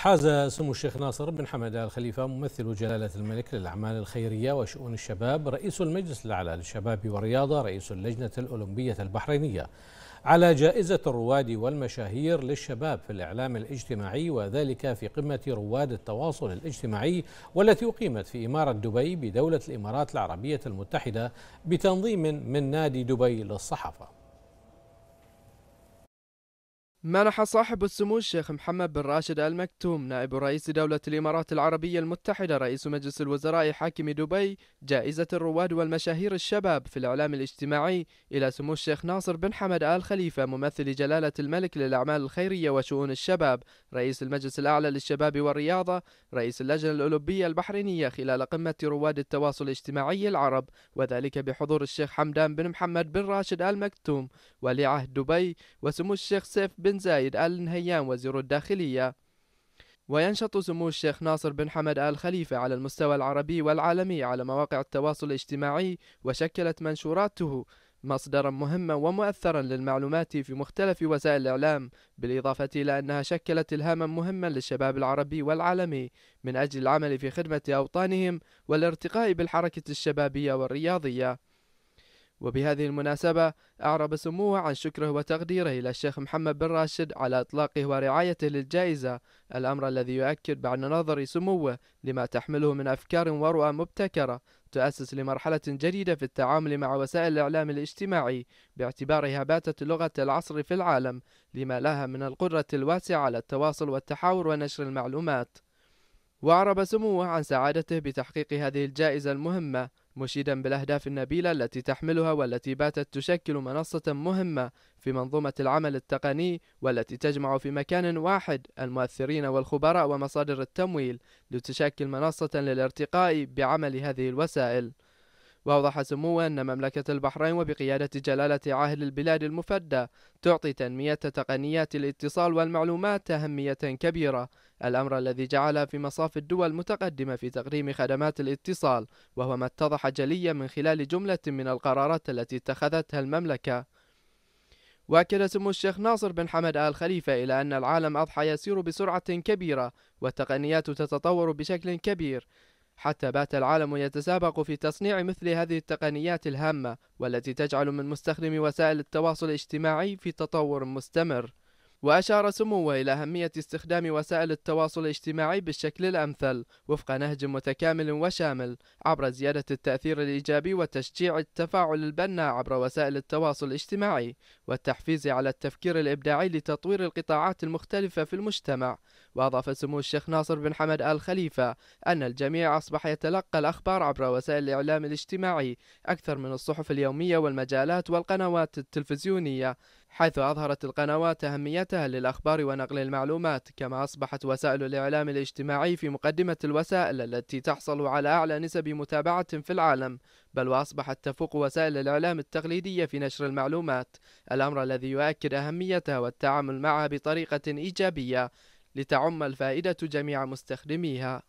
حاز سمو الشيخ ناصر بن حمد آل خليفة ممثل جلالة الملك للأعمال الخيرية وشؤون الشباب رئيس المجلس الأعلى للشباب والرياضة رئيس اللجنة الأولمبية البحرينية على جائزة الرواد والمشاهير للشباب في الإعلام الاجتماعي وذلك في قمة رواد التواصل الاجتماعي والتي أقيمت في إمارة دبي بدولة الإمارات العربية المتحدة بتنظيم من نادي دبي للصحافة منح صاحب السمو الشيخ محمد بن راشد آل مكتوم نائب رئيس دولة الإمارات العربية المتحدة رئيس مجلس الوزراء حاكم دبي جائزة الرواد والمشاهير الشباب في الإعلام الاجتماعي إلى سمو الشيخ ناصر بن حمد آل خليفة ممثل جلالة الملك للأعمال الخيرية وشؤون الشباب رئيس المجلس الأعلى للشباب والرياضة رئيس اللجنة الأولمبية البحرينية خلال قمة رواد التواصل الاجتماعي العرب وذلك بحضور الشيخ حمدان بن محمد بن راشد آل مكتوم ولي عهد دبي وسمو الشيخ سيف بن بن زايد آل نهيان وزير الداخلية وينشط سمو الشيخ ناصر بن حمد آل خليفة على المستوى العربي والعالمي على مواقع التواصل الاجتماعي وشكلت منشوراته مصدرا مهما ومؤثرا للمعلومات في مختلف وسائل الإعلام بالإضافة إلى أنها شكلت إلهاما مهما للشباب العربي والعالمي من أجل العمل في خدمة أوطانهم والارتقاء بالحركة الشبابية والرياضية وبهذه المناسبة أعرب سموه عن شكره وتقديره إلى الشيخ محمد بن راشد على إطلاقه ورعايته للجائزة الأمر الذي يؤكد بعد نظر سموه لما تحمله من أفكار ورؤى مبتكرة تؤسس لمرحلة جديدة في التعامل مع وسائل الإعلام الاجتماعي باعتبارها باتت لغة العصر في العالم لما لها من القدرة الواسعة على التواصل والتحاور ونشر المعلومات وأعرب سموه عن سعادته بتحقيق هذه الجائزة المهمة مشيدا بالأهداف النبيلة التي تحملها والتي باتت تشكل منصة مهمة في منظومة العمل التقني والتي تجمع في مكان واحد المؤثرين والخبراء ومصادر التمويل لتشكل منصة للارتقاء بعمل هذه الوسائل وأوضح سموه أن مملكة البحرين وبقيادة جلالة عاهل البلاد المفدى تعطي تنمية تقنيات الاتصال والمعلومات أهمية كبيرة الأمر الذي جعل في مصاف الدول متقدمة في تقديم خدمات الاتصال وهو ما اتضح جليا من خلال جملة من القرارات التي اتخذتها المملكة وأكد سمو الشيخ ناصر بن حمد آل خليفة إلى أن العالم أضحى يسير بسرعة كبيرة والتقنيات تتطور بشكل كبير حتى بات العالم يتسابق في تصنيع مثل هذه التقنيات الهامة والتي تجعل من مستخدم وسائل التواصل الاجتماعي في تطور مستمر وأشار سموه إلى أهمية استخدام وسائل التواصل الاجتماعي بالشكل الأمثل وفق نهج متكامل وشامل عبر زيادة التأثير الإيجابي وتشجيع التفاعل البناء عبر وسائل التواصل الاجتماعي والتحفيز على التفكير الإبداعي لتطوير القطاعات المختلفة في المجتمع وأضاف سمو الشيخ ناصر بن حمد آل خليفة أن الجميع أصبح يتلقى الأخبار عبر وسائل الإعلام الاجتماعي أكثر من الصحف اليومية والمجالات والقنوات التلفزيونية حيث أظهرت القنوات أهميتها للأخبار ونقل المعلومات كما أصبحت وسائل الإعلام الاجتماعي في مقدمة الوسائل التي تحصل على أعلى نسب متابعة في العالم بل وأصبحت تفوق وسائل الإعلام التقليدية في نشر المعلومات الأمر الذي يؤكد أهميتها والتعامل معها بطريقة إيجابية لتعم الفائدة جميع مستخدميها